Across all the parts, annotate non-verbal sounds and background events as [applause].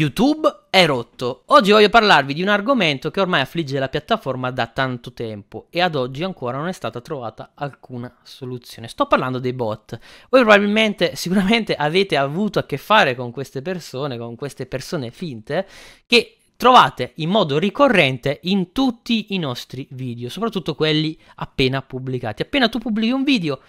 YouTube è rotto. Oggi voglio parlarvi di un argomento che ormai affligge la piattaforma da tanto tempo e ad oggi ancora non è stata trovata alcuna soluzione. Sto parlando dei bot. Voi probabilmente, sicuramente avete avuto a che fare con queste persone, con queste persone finte che trovate in modo ricorrente in tutti i nostri video, soprattutto quelli appena pubblicati. Appena tu pubblichi un video,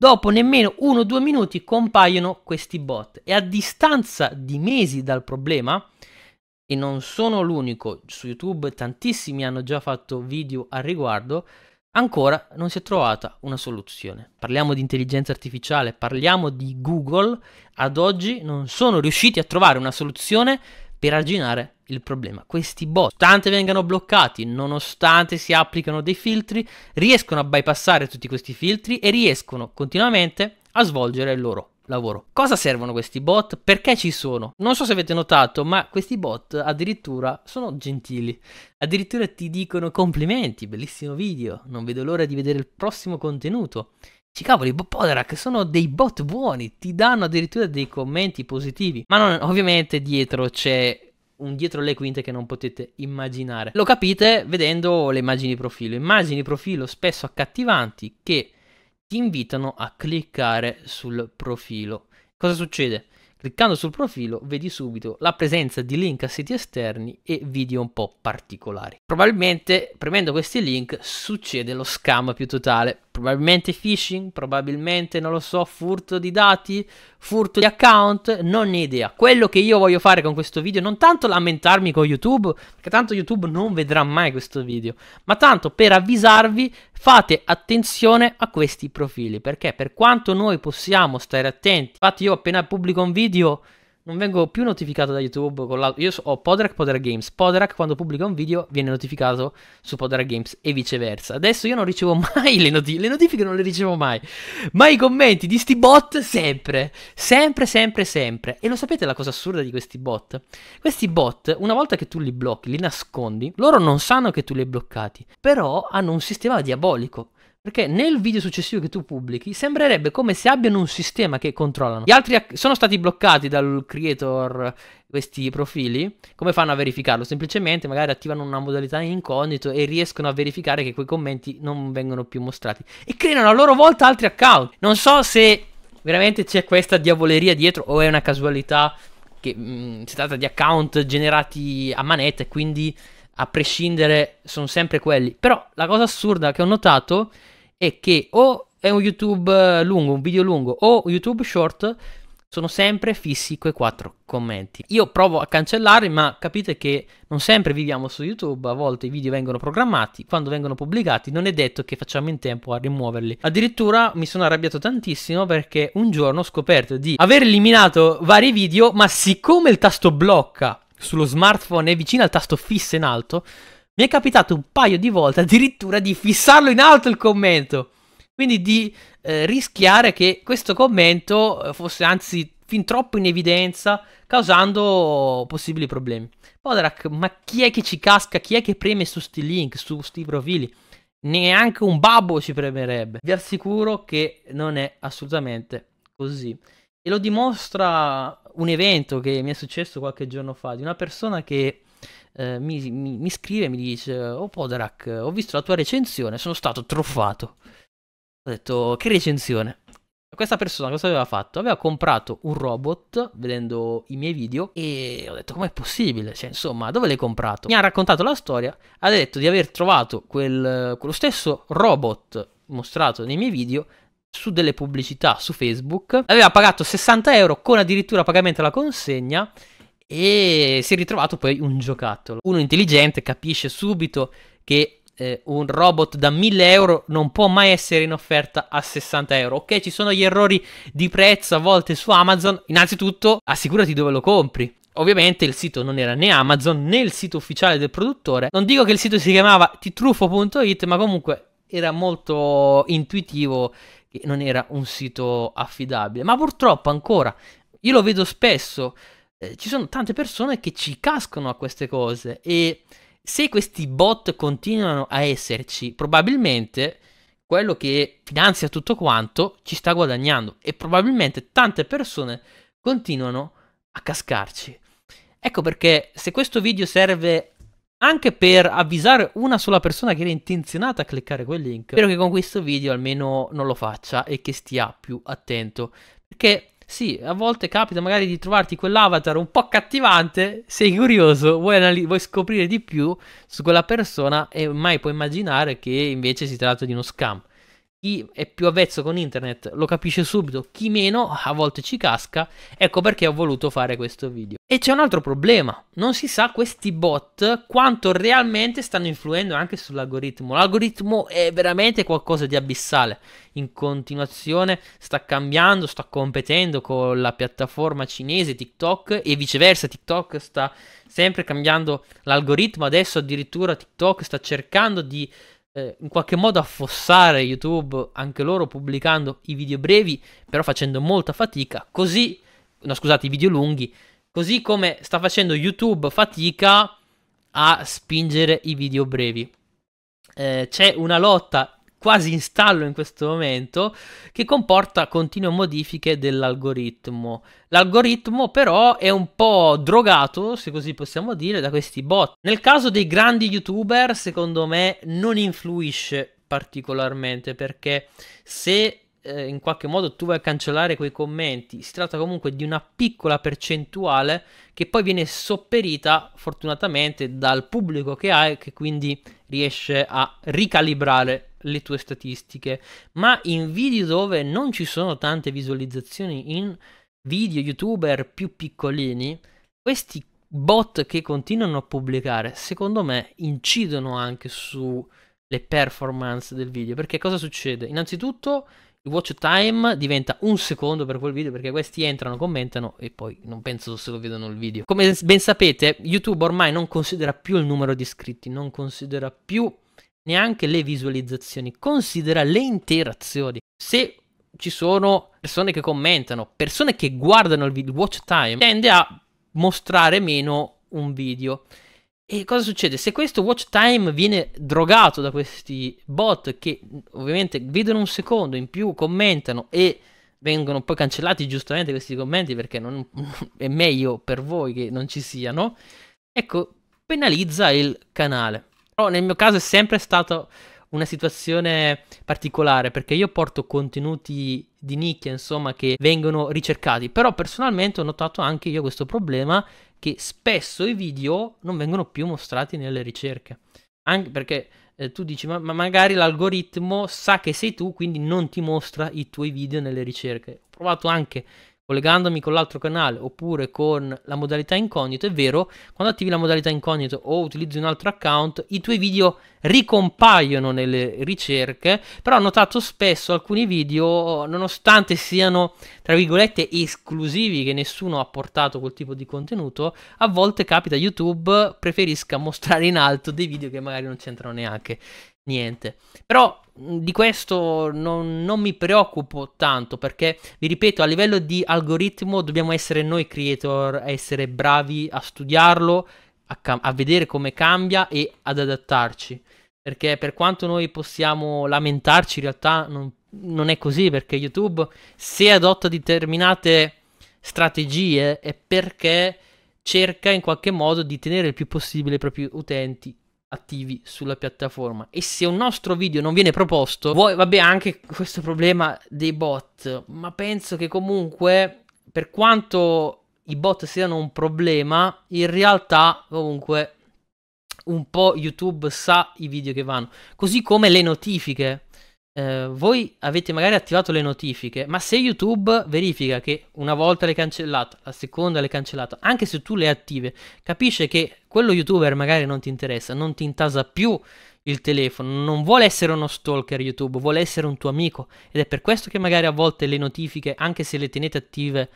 Dopo nemmeno 1-2 minuti compaiono questi bot e a distanza di mesi dal problema, e non sono l'unico, su YouTube tantissimi hanno già fatto video al riguardo, ancora non si è trovata una soluzione. Parliamo di intelligenza artificiale, parliamo di Google, ad oggi non sono riusciti a trovare una soluzione per arginare il problema. Questi bot, nonostante vengano bloccati, nonostante si applicano dei filtri, riescono a bypassare tutti questi filtri e riescono continuamente a svolgere il loro lavoro. Cosa servono questi bot? Perché ci sono? Non so se avete notato, ma questi bot addirittura sono gentili. Addirittura ti dicono complimenti, bellissimo video, non vedo l'ora di vedere il prossimo contenuto cavoli, Poderak sono dei bot buoni, ti danno addirittura dei commenti positivi. Ma non, ovviamente dietro c'è un dietro le quinte che non potete immaginare. Lo capite vedendo le immagini profilo. Immagini profilo spesso accattivanti che ti invitano a cliccare sul profilo. Cosa succede? Cliccando sul profilo vedi subito la presenza di link a siti esterni e video un po' particolari. Probabilmente premendo questi link succede lo scam più totale probabilmente phishing, probabilmente non lo so, furto di dati, furto di account, non ne idea. Quello che io voglio fare con questo video, non tanto lamentarmi con YouTube, perché tanto YouTube non vedrà mai questo video, ma tanto per avvisarvi fate attenzione a questi profili, perché per quanto noi possiamo stare attenti, infatti io appena pubblico un video non vengo più notificato da YouTube. Con Io so, ho Poderac, Poder Games. Poderac quando pubblica un video viene notificato su Poderac Games e viceversa. Adesso io non ricevo [laughs] mai le notifiche, le notifiche non le ricevo mai. Ma i commenti di sti bot sempre, sempre, sempre, sempre. E lo sapete la cosa assurda di questi bot? Questi bot, una volta che tu li blocchi, li nascondi, loro non sanno che tu li hai bloccati, però hanno un sistema diabolico perché nel video successivo che tu pubblichi sembrerebbe come se abbiano un sistema che controllano. Gli altri sono stati bloccati dal creator questi profili. Come fanno a verificarlo? Semplicemente magari attivano una modalità incognito e riescono a verificare che quei commenti non vengono più mostrati. E creano a loro volta altri account. Non so se veramente c'è questa diavoleria dietro o è una casualità che mh, mm, si tratta di account generati a manetta e quindi a prescindere sono sempre quelli. Però la cosa assurda che ho notato è che o è un YouTube lungo, un video lungo, o YouTube short, sono sempre fissi quei quattro commenti. Io provo a cancellarli, ma capite che non sempre viviamo su YouTube, a volte i video vengono programmati, quando vengono pubblicati non è detto che facciamo in tempo a rimuoverli. Addirittura mi sono arrabbiato tantissimo perché un giorno ho scoperto di aver eliminato vari video, ma siccome il tasto blocca sullo smartphone è vicino al tasto fisso in alto, mi è capitato un paio di volte addirittura di fissarlo in alto il commento. Quindi di eh, rischiare che questo commento eh, fosse anzi fin troppo in evidenza, causando possibili problemi. Podrack, ma chi è che ci casca? Chi è che preme su sti link, su sti profili? Neanche un babbo ci premerebbe. Vi assicuro che non è assolutamente così. E lo dimostra un evento che mi è successo qualche giorno fa, di una persona che eh, mi, mi, mi, scrive e mi dice, oh Podarak, ho visto la tua recensione, sono stato truffato. Ho detto, che recensione? Questa persona cosa aveva fatto? Aveva comprato un robot vedendo i miei video e ho detto com'è possibile? Cioè insomma dove l'hai comprato? Mi ha raccontato la storia, ha detto di aver trovato quel, quello stesso robot mostrato nei miei video su delle pubblicità su Facebook, aveva pagato 60 euro con addirittura pagamento alla consegna e si è ritrovato poi un giocattolo. Uno intelligente capisce subito che eh, un robot da 1000 euro non può mai essere in offerta a 60 euro. Ok, ci sono gli errori di prezzo a volte su Amazon. Innanzitutto, assicurati dove lo compri. Ovviamente il sito non era né Amazon né il sito ufficiale del produttore. Non dico che il sito si chiamava titruffo.it, ma comunque era molto intuitivo che non era un sito affidabile. Ma purtroppo ancora, io lo vedo spesso eh, ci sono tante persone che ci cascano a queste cose e se questi bot continuano a esserci, probabilmente quello che finanzia tutto quanto ci sta guadagnando e probabilmente tante persone continuano a cascarci. Ecco perché se questo video serve anche per avvisare una sola persona che era intenzionata a cliccare quel link, spero che con questo video almeno non lo faccia e che stia più attento, perché sì, a volte capita magari di trovarti quell'avatar un po' cattivante, sei curioso, vuoi, anali- vuoi scoprire di più su quella persona e mai puoi immaginare che invece si tratta di uno scam chi è più avvezzo con internet lo capisce subito, chi meno a volte ci casca, ecco perché ho voluto fare questo video. E c'è un altro problema, non si sa questi bot quanto realmente stanno influendo anche sull'algoritmo. L'algoritmo è veramente qualcosa di abissale, in continuazione sta cambiando, sta competendo con la piattaforma cinese TikTok e viceversa TikTok sta sempre cambiando l'algoritmo, adesso addirittura TikTok sta cercando di eh, in qualche modo affossare YouTube anche loro pubblicando i video brevi, però facendo molta fatica, così, no scusate, i video lunghi, così come sta facendo YouTube fatica a spingere i video brevi. Eh, c'è una lotta quasi in stallo in questo momento, che comporta continue modifiche dell'algoritmo. L'algoritmo però è un po' drogato, se così possiamo dire, da questi bot. Nel caso dei grandi youtuber, secondo me, non influisce particolarmente perché se eh, in qualche modo tu vai a cancellare quei commenti, si tratta comunque di una piccola percentuale che poi viene sopperita fortunatamente dal pubblico che hai che quindi riesce a ricalibrare le tue statistiche, ma in video dove non ci sono tante visualizzazioni, in video youtuber più piccolini, questi bot che continuano a pubblicare, secondo me, incidono anche sulle performance del video. Perché cosa succede? Innanzitutto il watch time diventa un secondo per quel video perché questi entrano, commentano e poi non penso se lo vedono il video. Come ben sapete, YouTube ormai non considera più il numero di iscritti, non considera più neanche le visualizzazioni, considera le interazioni. Se ci sono persone che commentano, persone che guardano il, video, watch time, tende a mostrare meno un video. E cosa succede? Se questo watch time viene drogato da questi bot che ovviamente vedono un secondo in più, commentano e vengono poi cancellati giustamente questi commenti perché non, [laughs] è meglio per voi che non ci siano, ecco, penalizza il canale. Però nel mio caso è sempre stata una situazione particolare perché io porto contenuti di nicchia, insomma, che vengono ricercati. Però personalmente ho notato anche io questo problema che spesso i video non vengono più mostrati nelle ricerche. Anche perché eh, tu dici, ma, ma, magari l'algoritmo sa che sei tu, quindi non ti mostra i tuoi video nelle ricerche. Ho provato anche collegandomi con l'altro canale oppure con la modalità incognito, è vero, quando attivi la modalità incognito o utilizzi un altro account, i tuoi video ricompaiono nelle ricerche, però ho notato spesso alcuni video, nonostante siano, tra virgolette, esclusivi, che nessuno ha portato quel tipo di contenuto, a volte capita YouTube preferisca mostrare in alto dei video che magari non c'entrano neanche niente. Però di questo non, non, mi preoccupo tanto perché, vi ripeto, a livello di algoritmo dobbiamo essere noi creator, a essere bravi a studiarlo, a, a vedere come cambia e ad adattarci. Perché per quanto noi possiamo lamentarci, in realtà non, non è così perché YouTube se adotta determinate strategie è perché cerca in qualche modo di tenere il più possibile i propri utenti attivi sulla piattaforma e se un nostro video non viene proposto vuoi vabbè anche questo problema dei bot ma penso che comunque per quanto i bot siano un problema in realtà comunque un po' YouTube sa i video che vanno così come le notifiche eh, voi avete magari attivato le notifiche, ma se YouTube verifica che una volta le hai cancellate, la seconda le hai cancellate, anche se tu le attive, capisce che quello youtuber magari non ti interessa, non ti intasa più il telefono, non vuole essere uno stalker YouTube, vuole essere un tuo amico ed è per questo che magari a volte le notifiche, anche se le tenete attive,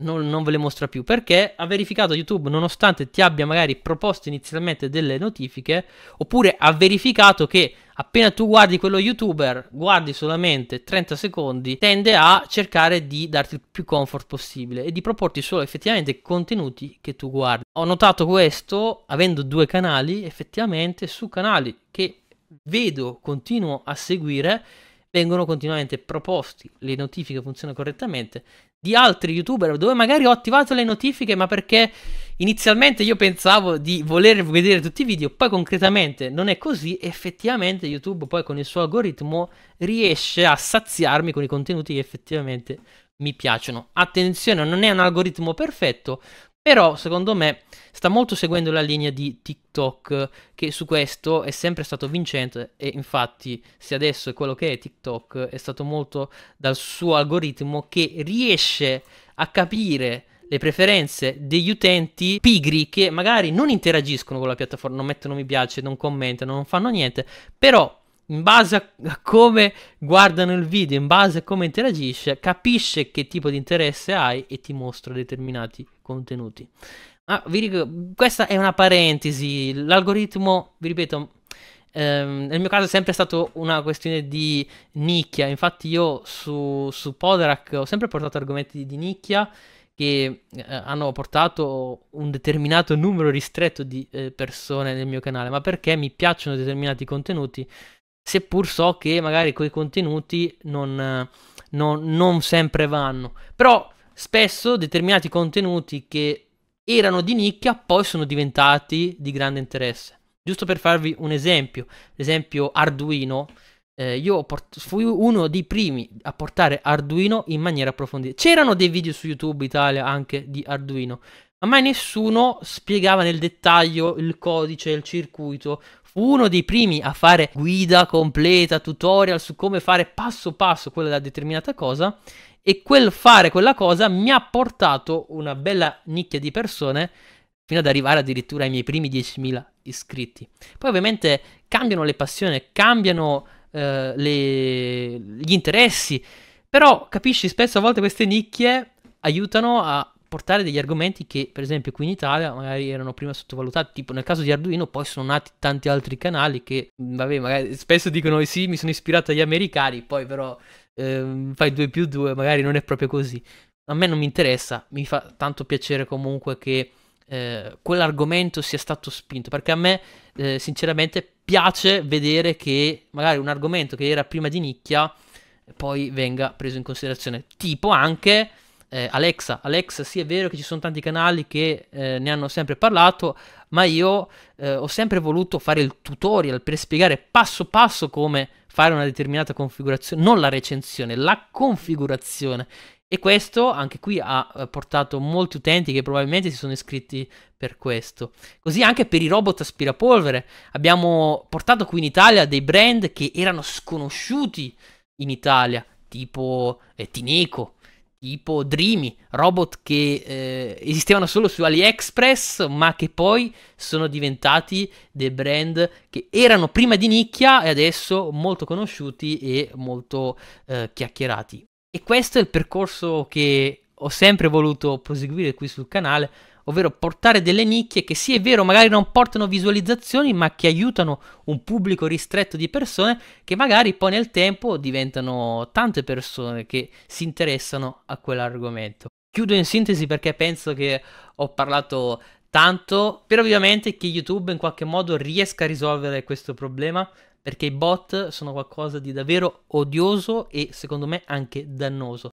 non, non, ve le mostra più perché ha verificato YouTube nonostante ti abbia magari proposto inizialmente delle notifiche oppure ha verificato che appena tu guardi quello youtuber guardi solamente 30 secondi tende a cercare di darti il più comfort possibile e di proporti solo effettivamente contenuti che tu guardi ho notato questo avendo due canali effettivamente su canali che vedo continuo a seguire vengono continuamente proposti le notifiche funzionano correttamente di altri youtuber dove magari ho attivato le notifiche ma perché inizialmente io pensavo di voler vedere tutti i video poi concretamente non è così effettivamente YouTube poi con il suo algoritmo riesce a saziarmi con i contenuti che effettivamente mi piacciono attenzione non è un algoritmo perfetto però, secondo me, sta molto seguendo la linea di TikTok, che su questo è sempre stato vincente e infatti se adesso è quello che è TikTok, è stato molto dal suo algoritmo che riesce a capire le preferenze degli utenti pigri che magari non interagiscono con la piattaforma, non mettono mi piace, non commentano, non fanno niente, però in base a come guardano il video, in base a come interagisce, capisce che tipo di interesse hai e ti mostra determinati contenuti. Ah, vi dico, questa è una parentesi, l'algoritmo, vi ripeto, ehm, nel mio caso è sempre stata una questione di nicchia, infatti io su, su Poderac ho sempre portato argomenti di nicchia che eh, hanno portato un determinato numero ristretto di eh, persone nel mio canale, ma perché mi piacciono determinati contenuti, seppur so che magari quei contenuti non, non, non sempre vanno. Però spesso determinati contenuti che erano di nicchia poi sono diventati di grande interesse. Giusto per farvi un esempio, l'esempio Arduino, eh, io port- fui uno dei primi a portare Arduino in maniera approfondita. C'erano dei video su YouTube Italia anche di Arduino, ma mai nessuno spiegava nel dettaglio il codice, il circuito. Fu uno dei primi a fare guida completa, tutorial su come fare passo passo quella determinata cosa e quel fare quella cosa mi ha portato una bella nicchia di persone fino ad arrivare addirittura ai miei primi 10.000 iscritti. Poi ovviamente cambiano le passioni, cambiano eh, le... gli interessi, però capisci spesso a volte queste nicchie aiutano a portare degli argomenti che per esempio qui in Italia magari erano prima sottovalutati, tipo nel caso di Arduino poi sono nati tanti altri canali che, mm, vabbè, magari spesso dicono eh, sì, mi sono ispirato agli americani, poi però eh, fai 2 più 2, magari non è proprio così. A me non mi interessa, mi fa tanto piacere comunque che eh, quell'argomento sia stato spinto, perché a me eh, sinceramente piace vedere che magari un argomento che era prima di nicchia poi venga preso in considerazione, tipo anche eh, Alexa. Alexa, sì, è vero che ci sono tanti canali che eh, ne hanno sempre parlato, ma io eh, ho sempre voluto fare il tutorial per spiegare passo passo come fare una determinata configurazione, non la recensione, la configurazione. E questo anche qui ha eh, portato molti utenti che probabilmente si sono iscritti per questo. Così anche per i robot aspirapolvere. Abbiamo portato qui in Italia dei brand che erano sconosciuti in Italia, tipo eh, Tineco, tipo Dreamy, robot che eh, esistevano solo su AliExpress, ma che poi sono diventati dei brand che erano prima di nicchia e adesso molto conosciuti e molto eh, chiacchierati. E questo è il percorso che ho sempre voluto proseguire qui sul canale ovvero portare delle nicchie che sì è vero magari non portano visualizzazioni ma che aiutano un pubblico ristretto di persone che magari poi nel tempo diventano tante persone che si interessano a quell'argomento. Chiudo in sintesi perché penso che ho parlato tanto, però ovviamente che YouTube in qualche modo riesca a risolvere questo problema perché i bot sono qualcosa di davvero odioso e secondo me anche dannoso.